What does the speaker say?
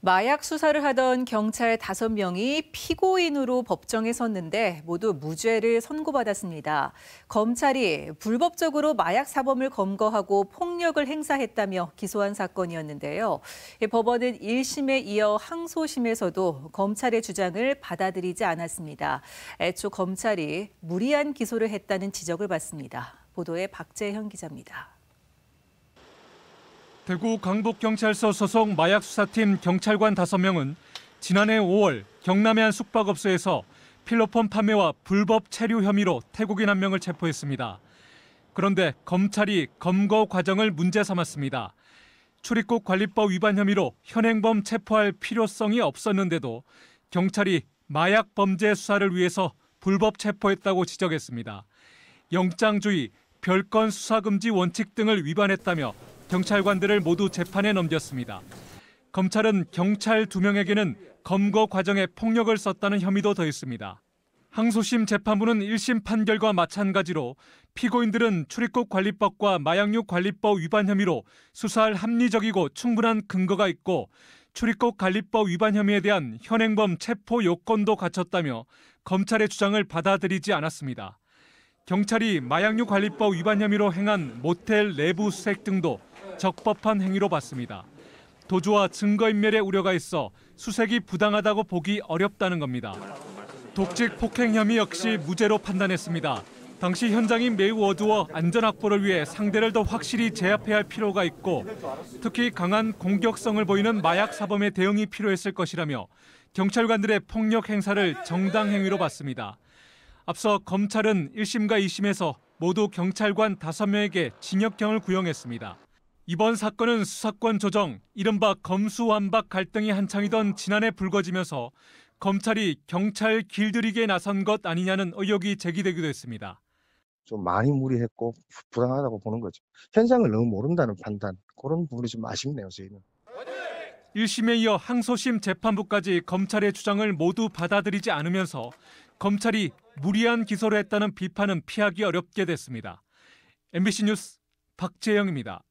마약 수사를 하던 경찰 5명이 피고인으로 법정에 섰는데 모두 무죄를 선고받았습니다. 검찰이 불법적으로 마약 사범을 검거하고 폭력을 행사했다며 기소한 사건이었는데요. 예, 법원은 1심에 이어 항소심에서도 검찰의 주장을 받아들이지 않았습니다. 애초 검찰이 무리한 기소를 했다는 지적을 받습니다. 보도에 박재현 기자입니다. 대구 강북경찰서 소속 마약수사팀 경찰관 5명은 지난해 5월 경남의 한 숙박업소에서 필로폰 판매와 불법 체류 혐의로 태국인 한 명을 체포했습니다. 그런데 검찰이 검거 과정을 문제 삼았습니다. 출입국 관리법 위반 혐의로 현행범 체포할 필요성이 없었는데도 경찰이 마약 범죄 수사를 위해서 불법 체포했다고 지적했습니다. 영장주의, 별건 수사금지 원칙 등을 위반했다며 경찰관들을 모두 재판에 넘겼습니다. 검찰은 경찰 두 명에게는 검거 과정에 폭력을 썼다는 혐의도 더했습니다. 항소심 재판부는 1심 판결과 마찬가지로 피고인들은 출입국 관리법과 마약류 관리법 위반 혐의로 수사할 합리적이고 충분한 근거가 있고 출입국 관리법 위반 혐의에 대한 현행범 체포 요건도 갖췄다며 검찰의 주장을 받아들이지 않았습니다. 경찰이 마약류 관리법 위반 혐의로 행한 모텔 내부 수색 등도 적법한 행위로 봤습니다. 도주와 증거인멸의 우려가 있어 수색이 부당하다고 보기 어렵다는 겁니다. 독직 폭행 혐의 역시 무죄로 판단했습니다. 당시 현장이 매우 어두워 안전 확보를 위해 상대를 더 확실히 제압해야 할 필요가 있고 특히 강한 공격성을 보이는 마약 사범의 대응이 필요했을 것이라며 경찰관들의 폭력 행사를 정당 행위로 봤습니다. 앞서 검찰은 1심과 2심에서 모두 경찰관 5명에게 징역형을 구형했습니다. 이번 사건은 수사권 조정, 이른바 검수완박 갈등이 한창이던 지난해 불거지면서 검찰이 경찰 길들이기에 나선 것 아니냐는 의혹이 제기되기도 했습니다. 좀 많이 무리했고 불안하다고 보는 거죠. 현장을 너무 모른다는 판단 그런 부분이 좀 아쉽네요. 저희는. 1심에 이어 항소심 재판부까지 검찰의 주장을 모두 받아들이지 않으면서 검찰이 무리한 기소를 했다는 비판은 피하기 어렵게 됐습니다. MBC 뉴스 박재영입니다.